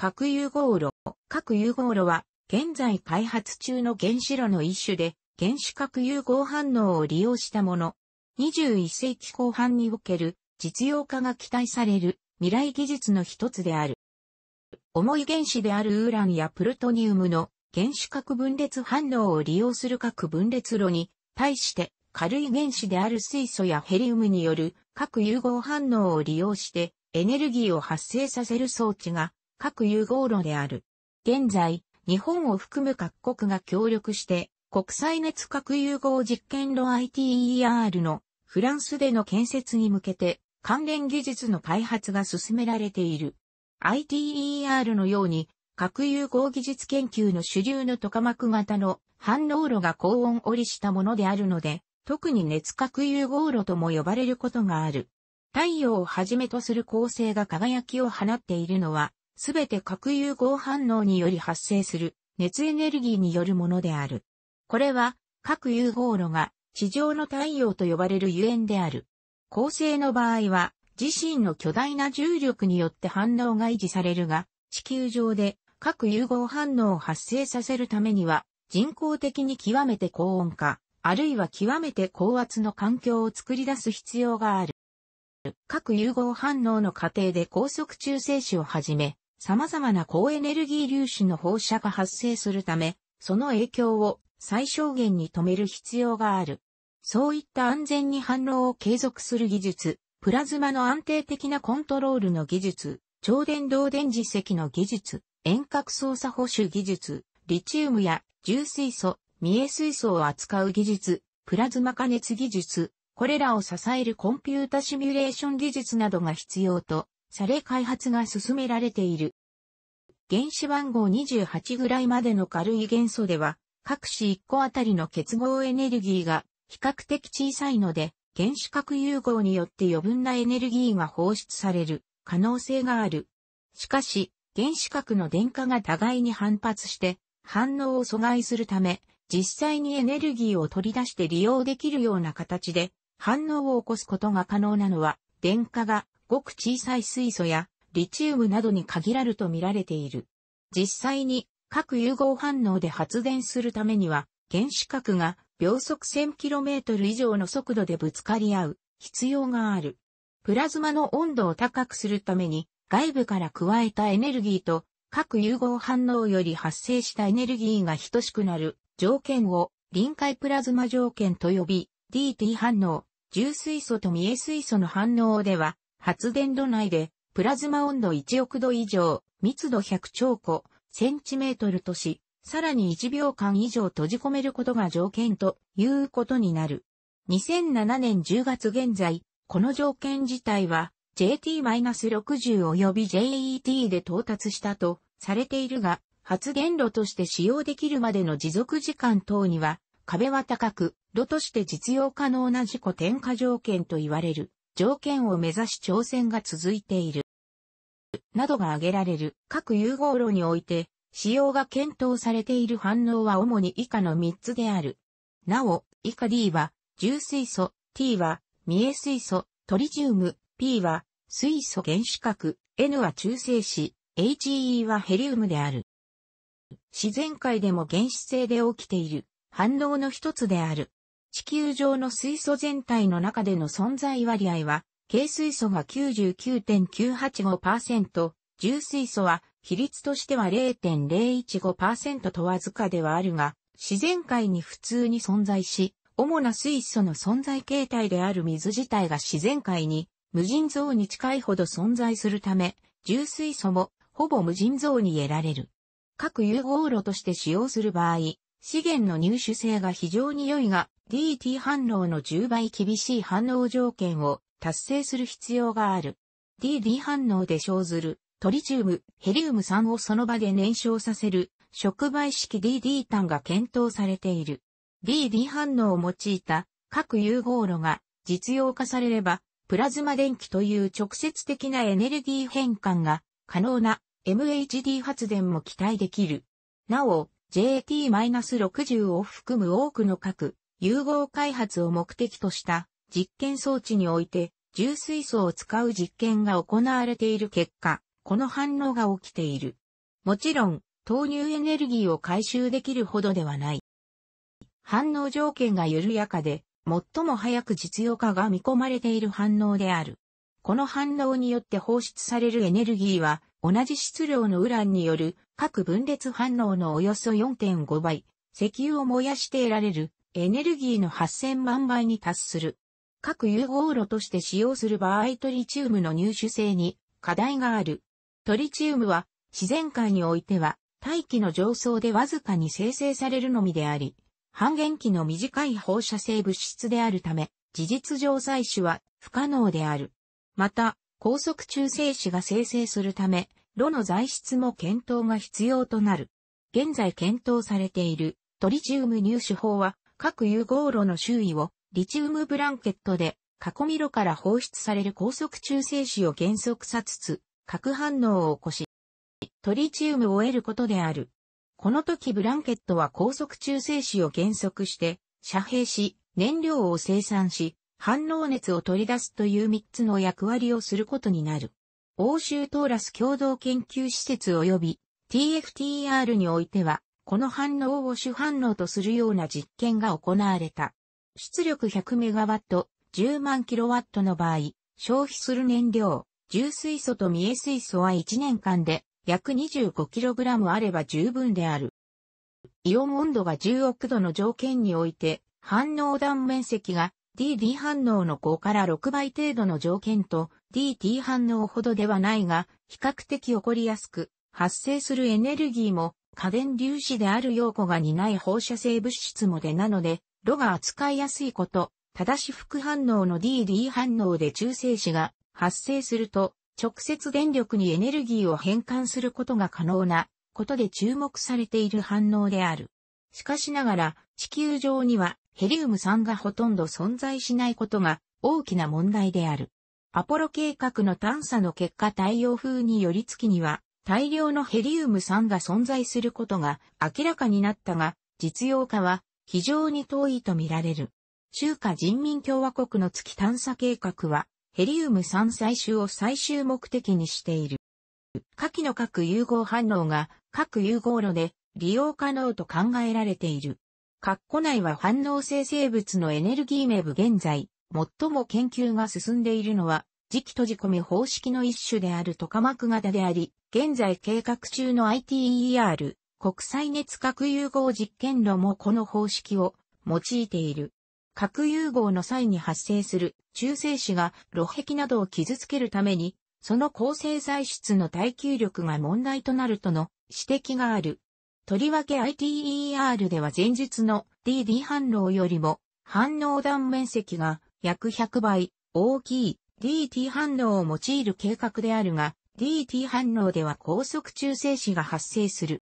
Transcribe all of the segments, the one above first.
核融合炉。核融合炉は、現在開発中の原子炉の一種で、原子核融合反応を利用したもの。21世紀後半における実用化が期待される未来技術の一つである。重い原子であるウーランやプルトニウムの原子核分裂反応を利用する核分裂炉に対して軽い原子である水素やヘリウムによる核融合反応を利用してエネルギーを発生させる装置が核融合炉である。現在、日本を含む各国が協力して、国際熱核融合実験炉 ITER のフランスでの建設に向けて関連技術の開発が進められている。ITER のように核融合技術研究の主流のトカ膜型の反応炉が高温折りしたものであるので、特に熱核融合炉とも呼ばれることがある。太陽をはじめとする恒星が輝きを放っているのは、すべて核融合反応により発生する熱エネルギーによるものである。これは核融合炉が地上の太陽と呼ばれるゆえんである。恒星の場合は自身の巨大な重力によって反応が維持されるが、地球上で核融合反応を発生させるためには人工的に極めて高温化、あるいは極めて高圧の環境を作り出す必要がある。核融合反応の過程で高速中性子をはじめ、様々な高エネルギー粒子の放射が発生するため、その影響を最小限に止める必要がある。そういった安全に反応を継続する技術、プラズマの安定的なコントロールの技術、超電導電磁石の技術、遠隔操作保守技術、リチウムや重水素、未え水素を扱う技術、プラズマ加熱技術、これらを支えるコンピュータシミュレーション技術などが必要とされ開発が進められている。原子番号28ぐらいまでの軽い元素では、各子1個あたりの結合エネルギーが比較的小さいので、原子核融合によって余分なエネルギーが放出される可能性がある。しかし、原子核の電荷が互いに反発して、反応を阻害するため、実際にエネルギーを取り出して利用できるような形で、反応を起こすことが可能なのは、電荷がごく小さい水素やリチウムなどに限らると見られている。実際に核融合反応で発電するためには原子核が秒速 1000km 以上の速度でぶつかり合う必要がある。プラズマの温度を高くするために外部から加えたエネルギーと核融合反応より発生したエネルギーが等しくなる条件を臨界プラズマ条件と呼び DT 反応、重水素と見え水素の反応では発電炉内で、プラズマ温度1億度以上、密度100兆個、センチメートルとし、さらに1秒間以上閉じ込めることが条件ということになる。2007年10月現在、この条件自体は JT-60 及び JET で到達したとされているが、発電炉として使用できるまでの持続時間等には、壁は高く、炉として実用可能な自己添加条件と言われる。条件を目指し挑戦が続いている。などが挙げられる各融合炉において、使用が検討されている反応は主に以下の3つである。なお、以下 D は、重水素、T は、未栄水素、トリチウム、P は、水素原子核、N は中性子、HE はヘリウムである。自然界でも原始性で起きている反応の一つである。地球上の水素全体の中での存在割合は、軽水素が99.985%、重水素は比率としては0.015%とわずかではあるが、自然界に普通に存在し、主な水素の存在形態である水自体が自然界に無尽蔵に近いほど存在するため、重水素もほぼ無尽蔵に得られる。各融合炉として使用する場合、資源の入手性が非常に良いが、DT 反応の10倍厳しい反応条件を達成する必要がある。DD 反応で生ずるトリチウム、ヘリウム酸をその場で燃焼させる触媒式 DD 炭が検討されている。DD 反応を用いた各融合炉が実用化されれば、プラズマ電気という直接的なエネルギー変換が可能な MHD 発電も期待できる。なお、JT-60 を含む多くの各融合開発を目的とした実験装置において、重水素を使う実験が行われている結果、この反応が起きている。もちろん、投入エネルギーを回収できるほどではない。反応条件が緩やかで、最も早く実用化が見込まれている反応である。この反応によって放出されるエネルギーは、同じ質量のウランによる各分裂反応のおよそ4.5倍、石油を燃やして得られるエネルギーの8000万倍に達する。各融合炉として使用する場合トリチウムの入手性に課題がある。トリチウムは自然界においては大気の上層でわずかに生成されるのみであり、半減期の短い放射性物質であるため、事実上採取は不可能である。また、高速中性子が生成するため、炉の材質も検討が必要となる。現在検討されているトリチウム入手法は各融合炉の周囲をリチウムブランケットで囲み炉から放出される高速中性子を減速さつつ、核反応を起こし、トリチウムを得ることである。この時ブランケットは高速中性子を減速して、遮蔽し、燃料を生産し、反応熱を取り出すという3つの役割をすることになる。欧州トーラス共同研究施設及び TFTR においては、この反応を主反応とするような実験が行われた。出力 100MW、10万 kW の場合、消費する燃料、重水素と未え水素は1年間で約 25kg あれば十分である。イオン温度が10億度の条件において、反応断面積が DD 反応の5から6倍程度の条件と DT 反応ほどではないが、比較的起こりやすく、発生するエネルギーも家電粒子である陽子が担い放射性物質も出なので、炉が扱いやすいこと、ただし副反応の DD 反応で中性子が発生すると、直接電力にエネルギーを変換することが可能なことで注目されている反応である。しかしながら、地球上にはヘリウム酸がほとんど存在しないことが大きな問題である。アポロ計画の探査の結果太陽風により月には大量のヘリウム3が存在することが明らかになったが、実用化は非常に遠いとみられる。中華人民共和国の月探査計画は、ヘリウム3採取を最終目的にしている。下記の核融合反応が核融合炉で利用可能と考えられている。括弧内は反応生成物のエネルギー名部現在、最も研究が進んでいるのは磁気閉じ込め方式の一種であるトカマク型であり、現在計画中の ITER、国際熱核融合実験炉もこの方式を用いている。核融合の際に発生する中性子が炉壁などを傷つけるために、その構成材質の耐久力が問題となるとの指摘がある。とりわけ ITER では前述の DD 反応よりも反応断面積が約100倍大きい DT 反応を用いる計画であるが、DT 反応では高速中性子が発生する。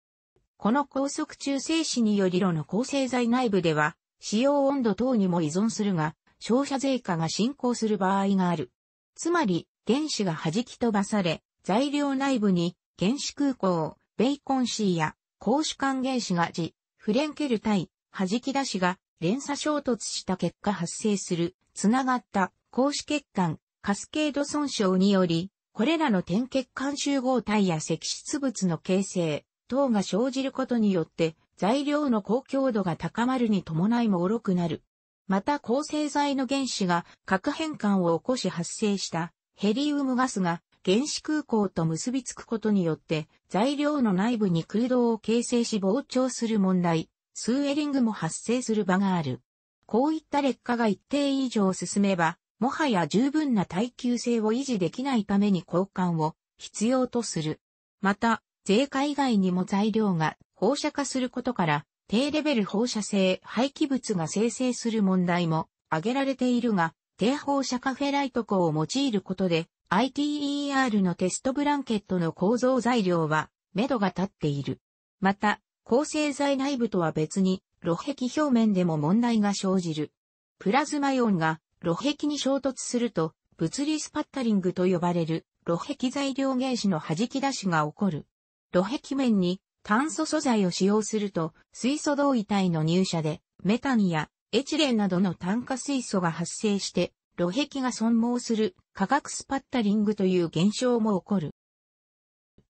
この高速中性子により炉の構成材内部では、使用温度等にも依存するが、照射税化が進行する場合がある。つまり、原子が弾き飛ばされ、材料内部に原子空港、ベイコン C や高主管原子が自、フレンケル対弾き出しが連鎖衝突した結果発生する、つながった、高子血管、カスケード損傷により、これらの点血管集合体や積出物の形成等が生じることによって、材料の高強度が高まるに伴いもおろくなる。また抗生剤の原子が核変換を起こし発生したヘリウムガスが原子空港と結びつくことによって材料の内部に空洞を形成し膨張する問題、スウェリングも発生する場がある。こういった劣化が一定以上進めばもはや十分な耐久性を維持できないために交換を必要とする。また、税化以外にも材料が放射化することから、低レベル放射性廃棄物が生成する問題も挙げられているが、低放射カフェライト光を用いることで、ITER のテストブランケットの構造材料は、目処が立っている。また、構成材内部とは別に、露壁表面でも問題が生じる。プラズマイオンが炉壁に衝突すると、物理スパッタリングと呼ばれる、炉壁材料原子の弾き出しが起こる。炉壁面に炭素素材を使用すると、水素同位体の入射で、メタンやエチレンなどの炭化水素が発生して、炉壁が損耗する化学スパッタリングという現象も起こる。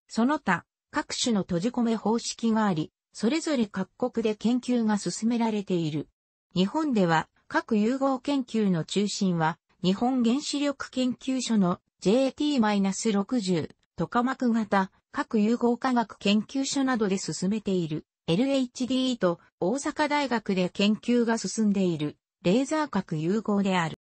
その他、各種の閉じ込め方式があり、それぞれ各国で研究が進められている。日本では各融合研究の中心は、日本原子力研究所の JT-60、トカマク型、各融合科学研究所などで進めている LHDE と大阪大学で研究が進んでいるレーザー核融合である。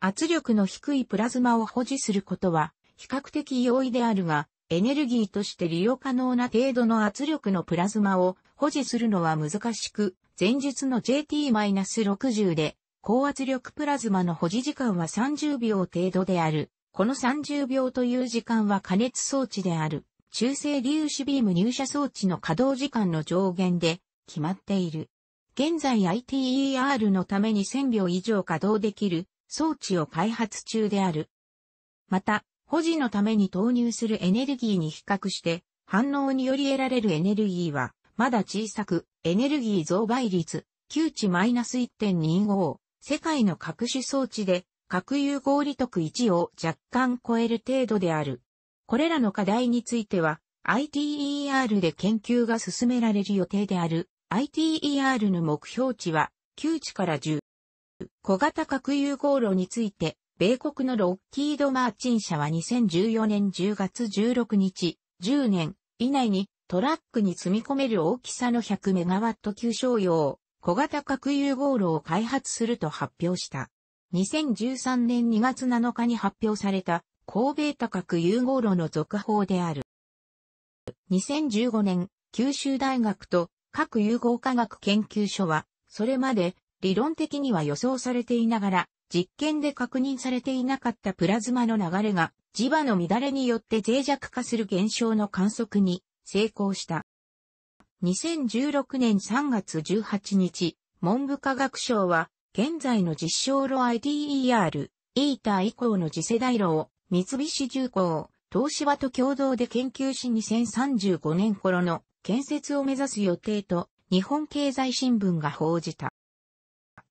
圧力の低いプラズマを保持することは比較的容易であるが、エネルギーとして利用可能な程度の圧力のプラズマを保持するのは難しく、前述の JT-60 で、高圧力プラズマの保持時間は30秒程度である。この30秒という時間は加熱装置である。中性粒子ビーム入射装置の稼働時間の上限で決まっている。現在 ITER のために1000秒以上稼働できる装置を開発中である。また、保持のために投入するエネルギーに比較して、反応により得られるエネルギーはまだ小さく、エネルギー増倍率、旧値 -1.25、世界の各種装置で、核融合利得1を若干超える程度である。これらの課題については、ITER で研究が進められる予定である ITER の目標値は旧値から10。小型核融合炉について、米国のロッキード・マーチン社は2014年10月16日、10年以内にトラックに積み込める大きさの1 0 0ット級商用、小型核融合炉を開発すると発表した。2013年2月7日に発表された、神戸多核融合炉の続報である。2015年、九州大学と核融合科学研究所は、それまで理論的には予想されていながら、実験で確認されていなかったプラズマの流れが磁場の乱れによって脆弱化する現象の観測に成功した。2016年3月18日、文部科学省は、現在の実証炉 IDER、イータ以降の次世代炉を、三菱重工、東芝と共同で研究し2035年頃の建設を目指す予定と、日本経済新聞が報じた。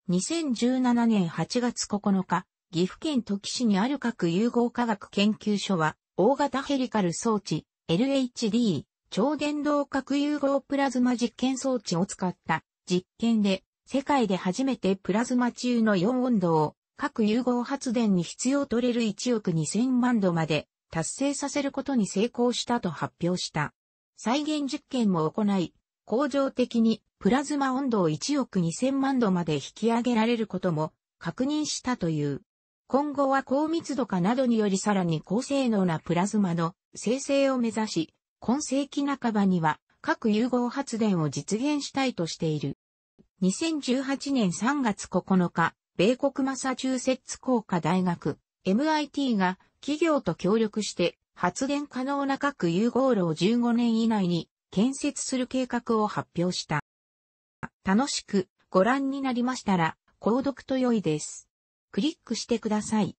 2017年8月9日、岐阜県土岐市にある核融合科学研究所は、大型ヘリカル装置、LHD、超伝導核融合プラズマ実験装置を使った実験で世界で初めてプラズマ中の4温度を核融合発電に必要とれる1億2000万度まで達成させることに成功したと発表した。再現実験も行い、恒常的にプラズマ温度を1億2000万度まで引き上げられることも確認したという。今後は高密度化などによりさらに高性能なプラズマの生成を目指し、今世紀半ばには核融合発電を実現したいとしている。2018年3月9日、米国マサチューセッツ工科大学 MIT が企業と協力して発電可能な核融合炉を15年以内に建設する計画を発表した。楽しくご覧になりましたら、購読と良いです。クリックしてください。